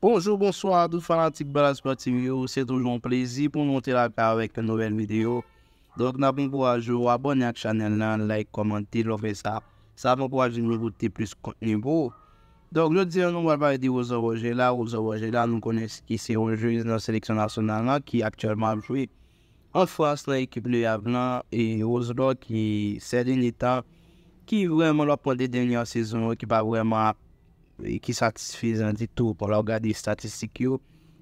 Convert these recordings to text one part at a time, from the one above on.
Bonjou, bonsoir, dou fanatik balans potimyo, se toujoun plezi pou nou te lape avèk nouvel video. Donk nou apen pou ajou, abonè ak chanel la, like, komenti, lòfè sa, sa apen pou ajoun lòvouti plus konnibou. Donk lòt diyon nou apen di Osovogè la, Osovogè la nou konè se ki se ojou yon seleksyon nasyonal la ki aktyèrman jouè. An frans la ekip lè avè la, e Osovogè la ki seri lita, ki vèman lòp pote denyon sezon, ki pa vèman ap. E ki satisifize an di tou pou la ou gade statistik yo.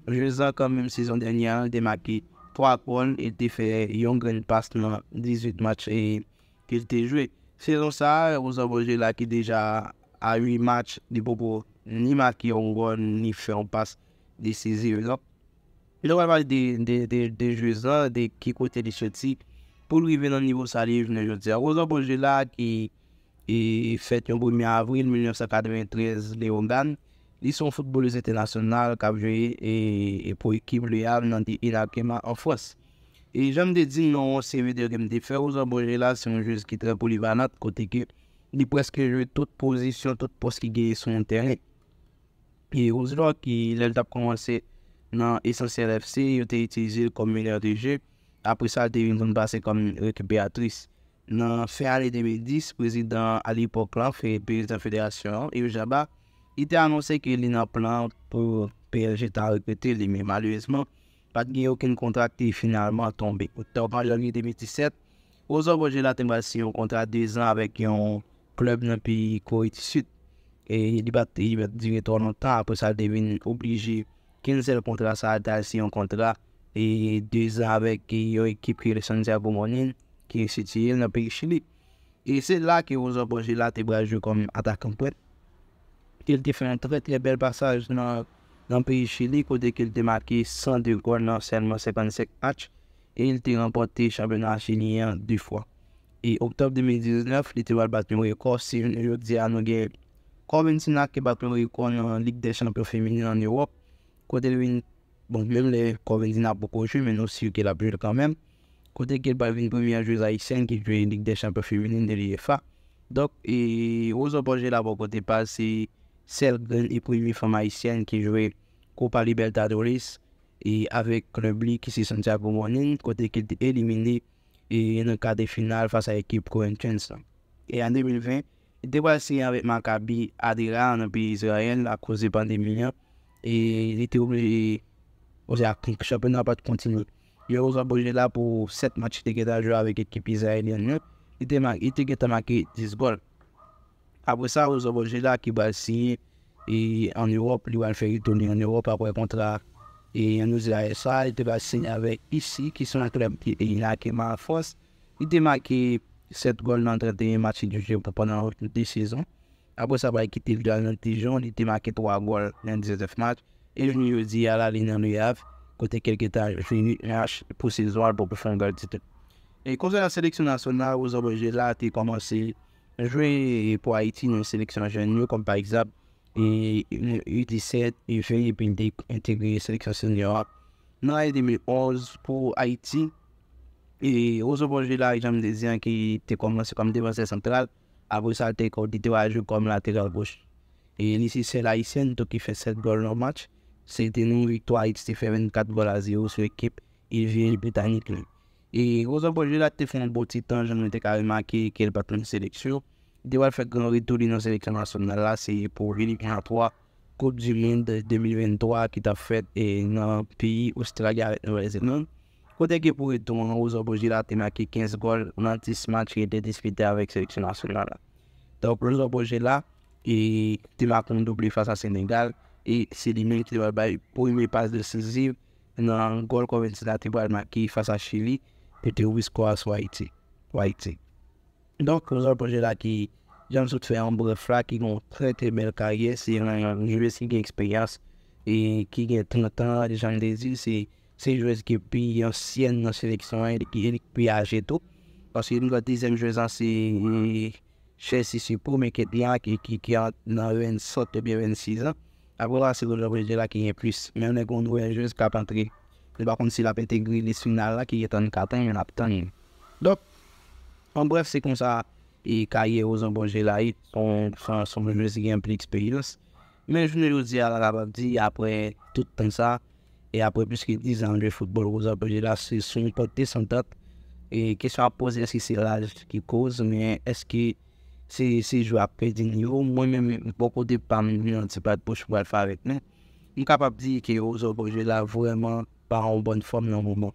Ojezor kan menm sezon denyan, de maki 3 akwon, eti fe yon gren pas nan 18 match e kil te jwe. Seyon sa, ozon bonje la ki deja a 8 match di bobo, ni maki yon akwon, ni fe yon pas de sezi yo. Le wè wè wè de jwezor, de ki kote di choti, pou li ve nan nivou sa livne, yo te a ozon bonje la ki E fet yon 1 avril 1993 le Ongan. Li son fotboloz etenasyonal kap joye e, e pou ekip luyav nan di Irakema an Fos. E jom de di nou se vide genm de fer. Oso bojela se yon jöz ki tre pou li banat kote ki li preske jowe tout pozisyon tout pos ki geye son entere. E ozlo ki lel tap konwase nan SNCFC yote itizil konmilyar de jè. Apre sa devin kon basen konm rekupiatrisi. Nan fe alè 2010, prezidant Ali Pokhraf e prezidant federasyon Yojaba itè anonsè ki lè nan plan pou PLG tan rekwete lè mè. Malouèzman, pat gen yon kontrak te finalman tombe. O topan lè anlè 2017, ozobo jè la tenvase yon kontrak 2 an avèk yon klub nan pi kou iti süt. E li bat di vè ton an ta apè sa devèn oblige 15 lè kontrak sa atase yon kontrak e 2 an avèk yon ekip ki resenze avè pou mounen ki siti yel nan Peri Chili. E se la ki ouzo Bojila te brajou konm atak anpwen. El te fè en trè trè bel pasaj nan Peri Chili kote ke el e te maki 100 de gòr nan Sermon 57 atch. El te remporti chanpè nan Chiniyen 2 fwa. E oktob 2019, li te wad batmè wèkò si yon yot di anw ge kòven si nak ke batmè wèkò bon, yon lik de chanpè femini nan New York. Kote yon, bon, mèm le kòven si nak bo kòjou, men nou si yon ke la bril kanmèm. côté qu'elle pas une première joueuse haïtienne qui joue en ligue des champions féminines de l'IFA. E Donc, et aux opposés la pour côté pas, c'est celle et première femme haïtienne qui jouait Copa Libertadores et avec le qui s'est senti à Morning, côté a été éliminé et dans le cadre final face à l'équipe Corinthians. Et en 2020, il était dépassé avec Maccabi Adira dans pays Israël à cause de la pandémie et il était obligé, aux continuer le de continuer. Yo yo zo boje la pou 7 mati teke ta jo avèk ekipi zay li an nou. I teke ta make 10 gol. Apo sa yo zo boje la ki balsi en Europe. Li wan fè yi toni en Europe apwe kontrar. E an nou zay sa, i te balsi avèk isi ki son ak trep. E yi la keman fos. I te make 7 gol nan 31 mati di jèv pou panan rote di sezon. Apo sa ba ekite vlal nan ti joun. I te make 3 gol nan 19 mati. E jouni yo di ala linan li avèk. côté quelques temps, fini RH H pour pour faire un etc. Et quand de la sélection nationale, vous avez là, tu commencé à jouer pour Haïti dans une sélection jeune, comme par exemple et U17, U20, et puis intégré sélection senior. Dans l'année 2011, pour Haïti, et aux objets là, j'aime dire qui tu commencé comme défenseur central, après ça, tu as jouer comme latéral gauche. Et ici, c'est l'Haïtienne qui fait 7 goals dans le match. Se te nou rikto a it, se te fe 24 gol a 0 sou ekip, il vye l bitanik li. E ouzo Bojela te fè nan bo titan, jan mwen te kare maki, ke l baton seleksyon. Te wè fè gwen ori tou li nan seleksyon nasyonal la, se pou Réli 53, Koutou Mène 2023, ki ta fèt nan pi, Oustralia vèt nan Rézil non. Kote ke pou etou mwen ouzo Bojela te maki 15 gol nan tis match ki te dispite avèk seleksyon nasyonal la. Tè ou proun ouzo Bojela, e te maki nan double face a Sénégal, e si li meni te di wad bay pou ime pas de seziv nan an gòl konwensi la te wad mak ki yi fasa chili te te wis kwa as wa iti wa iti donk nou zon proje la ki janm sou te fè an bou refrak ki yon tren te bel kagye si yon jwesi gen eksperyans e ki gen tan tan la di jan de zil si jwesi ki pi yon sien nan seleksyon ki yon ki pi aje to konsi yon gòt dizem jwesi ansi e, che si si pou men ke di an ki ki an nan wèn sot te bi wèn sizan Après ah, là, c'est le projet qui est plus. Mais on est qu'on doit juste qu'à C'est pas par contre, s'il a intégré les finales là qui est en 4 ans, on a obtenu. Donc, en bref, c'est comme ça. Et carrière aux embauchés là, ils son jeu qui peu d'expérience. Mais je ne le dis à après tout le temps ça, et après plus que 10 ans de football aux embauchés là, c'est son porté sans tête. Et question à poser, est-ce que c'est l'âge qui cause, mais est-ce que Se jwa apre din yo, mwen men mwen poko di pa mwen mwen anse pa et pou chpo al fa vek men, mwen kapap di ki yo zo bojela vwèman pa an bon fòm nan mwomen.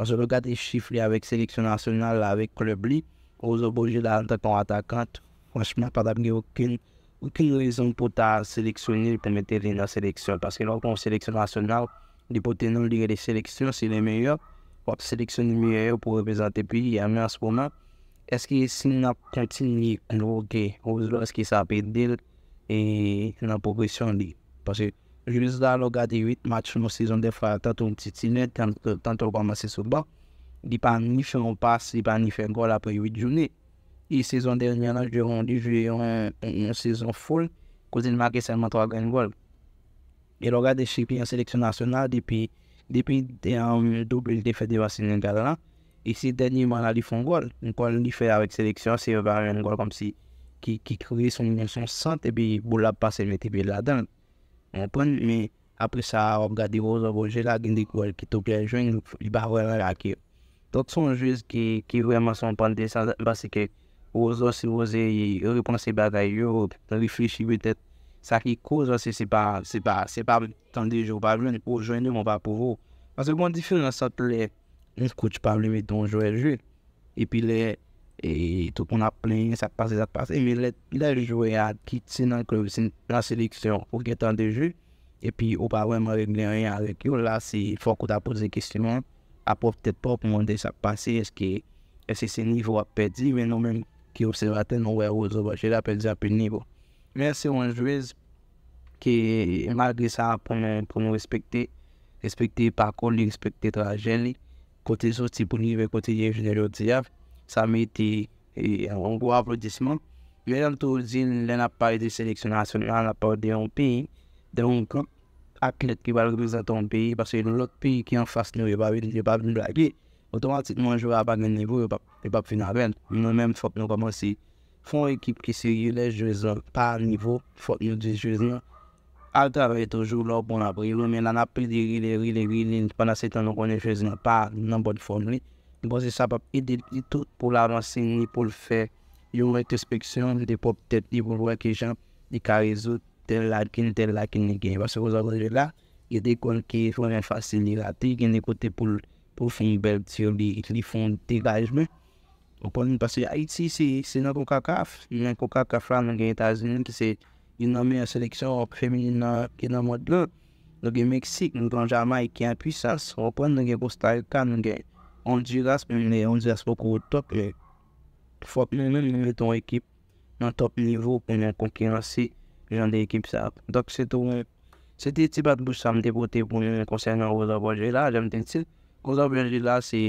Anse lo gade chifli avèk seleksyon nasyonal avèk klub li, yo zo bojela ante kon atakant, fwansman pa tab gen yo ken, ken rezon pou ta seleksyon ni lèpèmète rin la seleksyon, paske lòk anse seleksyon nasyonal, li potè nan lèkè de seleksyon, si lè meyò, pot seleksyon ni meyò pou repèzante pi, yè mè anse pou mèmèmèmèmèmèmèmèmèmè eske sin ap kèrtin li an roke ouzlo eske sa pe del e nan progresyon li. Pase jilis da lo gade ywit match nou sezon defal tatou mtite sinet, tantou kwa mase souba, di pan nifè an pas, di pan nifè an gol apre ywit jouni, e sezon dernyan an jwè an di jwè an sezon fol, kouzil ma ke sen matro a gen gol. E lo gade chik pi an seleksyon nasyonal, depi de an dobel defè de vasilin gara la, Isi e denye man la li fon gol. N kon li fe avèk seleksyon, se yo ban ren gol kom si ki kriye son sent epi bou la pa se mette pe la den. An pon, me apre sa ap gadi yo, yo vojè la gen di gol ki tou kwen jwen, li ba vwen la akir. Tot son jöz ki ki vèman son pandesan, basi ke e, e yo zò si yo zè yi reponsè batay yo, te riflechi betè sa ki kòz wè se se pa se pa tan di jò, pa vwen pou jwen nou man pa pou vò. An se kwen di fèl nan sa plek nou skout ch pa mle mi don jowe jwe epi le tou kon ap plen yon sakpase sakpase le jowe yon ad ki tsinan la seleksyon ou getan de jwe epi ou pa wè mwen regnen yon la si fok ou ta pose kistiman apopte pop mwen de sakpase eske se se nivou ap pedi mwen nou men ki obsen vaten nou wè ou zo vache la pedi api nivou mwen se wè jowe ki mwen agresa pou mwen pou mwen respekte respekte pakon li, respekte trajen li Kote sou ti pounive, kote ye jenero di av, sa mi ti e, an wangou avlodisman. Yon an tou zin lena pari di seleksyonasyon, lena pari de yon pi, de yon kan, aklet ki wale grizat yon pi, basi yon lot pi ki an fas nou yon babi, yon babi yon blagli. Otomatik mwen jou a bagan nivou, yon babi vina ben, yon mwen men fop nou kama si. Fon ekip ki si yon lej de zon, pa nivou, fok yon de zon yon. Al travè toujou lò bon apri lò, men an apri di rile rile rile, pandan setan lò konen fèzè nan pa nan bot fon li. Dibose sa pap, idè di tout pou l'alansè ni pou l'fè, yon retrospeksyon, idè pop tèt li pou lwè ki jamp, di ka rezout, tel la kin, tel la kin ni gen. Basè wò zò konen lè la, idè konen ki fò njen fassè ni ratè, gen ne kote pou fè njè bel tèr li, ik li fon tèkaj men. Ou ponen pasè, a iti si, se nan koukakaf, yon koukakaf la nan gen tazè nan ki se, yon nanme yon seleksyon fèmilin nan gen nan mwad lò, lò gen Mèksik, nou gran jama yon ki an pwissas, wè pren nou gen gò Stalika, nou gen Ondjilas, pou mwen yon Ondjilas poko wot top, fòk lè lè lè lè ton ekip nan top nivou, pou mwen yon konkiransi, gen de ekip sa ap. Dok se tou mwen, se te ti bat bouch sam depote pou mwen, konsen yon Odov Ojejla, jem ten til, Odov Ojejla se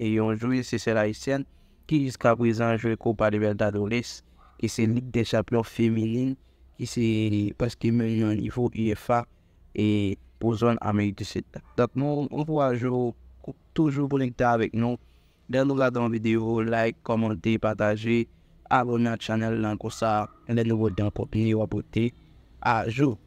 yon jou, se se la isen, ki jiska pou yon jou yon paribel dadolès, ki se lik de chapyò fèmilin, ki se paske men yon ivo IFA e pouzon a mey di sit. Dok nou, ou pou a jou, toujou pou link ta avek nou, den nou la dan video, like, komante, pataje, abon nan chanel lan kosa, en den nou vo dan popini wapote, a jou!